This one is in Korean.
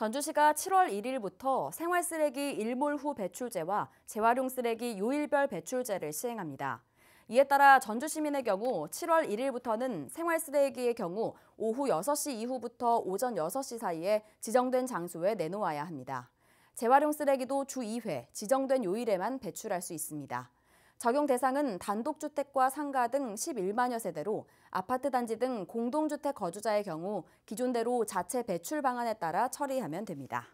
전주시가 7월 1일부터 생활 쓰레기 일몰 후 배출제와 재활용 쓰레기 요일별 배출제를 시행합니다. 이에 따라 전주 시민의 경우 7월 1일부터는 생활 쓰레기의 경우 오후 6시 이후부터 오전 6시 사이에 지정된 장소에 내놓아야 합니다. 재활용 쓰레기도 주 2회 지정된 요일에만 배출할 수 있습니다. 적용 대상은 단독주택과 상가 등 11만여 세대로 아파트 단지 등 공동주택 거주자의 경우 기존대로 자체 배출 방안에 따라 처리하면 됩니다.